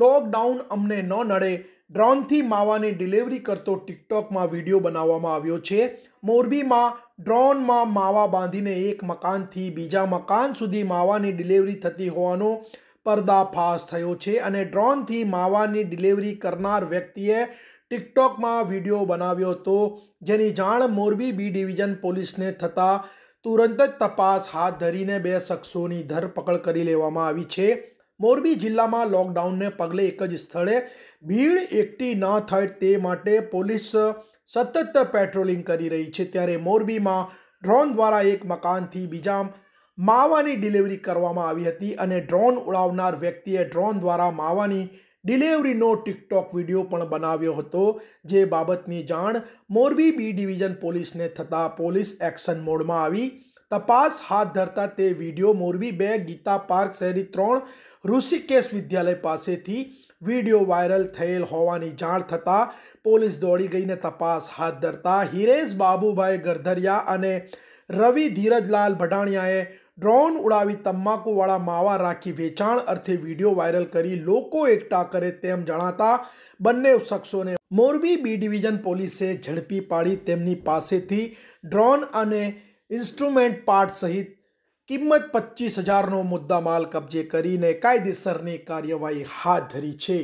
lockdown અમને ન નડે ડ્રોનથી માવાની ડિલિવરી કરતો ટિકટોકમાં વિડીયો બનાવવામાં આવ્યો છે મોરબીમાં ડ્રોનમાં માવા બાંધીને એક મકાનથી બીજા મકાન સુધી માવાની ડિલિવરી થતી હોવાનો પર્દાફાશ થયો છે અને ડ્રોનથી માવાની ડિલિવરી કરનાર વ્યક્તિએ ટિકટોકમાં વિડીયો બનાવ્યો હતો જેની જાણ મોરબી બી ડિવિઝન પોલીસને થતાં તુરંત જ તપાસ હાથ ધરીને બે શખ્સોની ધરપકડ કરી લેવામાં આવી છે મોરબી જિલ્લામાં લોકડાઉનને પગલે એક જ સ્થળે ભીડ એકઠી ન થાય તે માટે પોલીસ સતત પેટ્રોલિંગ કરી રહી છે ત્યારે મોરબીમાં ડ્રોન દ્વારા એક મકાનથી બીજા માવાની ડિલિવરી કરવામાં આવી હતી અને ડ્રોન ઉડાવનાર વ્યક્તિએ ડ્રોન દ્વારા માવાની ડિલિવરીનો ટિકટોક વિડીયો પણ બનાવ્યો હતો જે બાબતની જાણ મોરબી બી ડિવિઝન પોલીસને થતાં પોલીસ એક્શન મોડમાં આવી તપાસ હાથ ધરતા તે વિડીયો મોરબી બે ગીતા પાર્ક શહેરી ત્રણ ઋષિકેશ વિદ્યાલય પાસેથી વિડીયો વાયરલ થયેલ હોવાની જાણ થતાં પોલીસ દોડી ગઈને તપાસ હાથ ધરતા હિરેશ બાબુભાઈ ગરધરિયા અને રવિ ધીરજલાલ ભડાણિયાએ ડ્રોન ઉડાવી તમાકુવાળા માવા રાખી વેચાણ અર્થે વિડીયો વાયરલ કરી લોકો એકઠા કરે તેમ જણાતા બંને શખ્સોને મોરબી બી ડિવિઝન પોલીસે ઝડપી પાડી તેમની પાસેથી ડ્રોન અને ઇન્સ્ટ્રુમેન્ટ પાર્ટ સહિત કિંમત પચીસ હજારનો મુદ્દામાલ કબજે કરીને કાયદેસરની કાર્યવાહી હાથ ધરી છે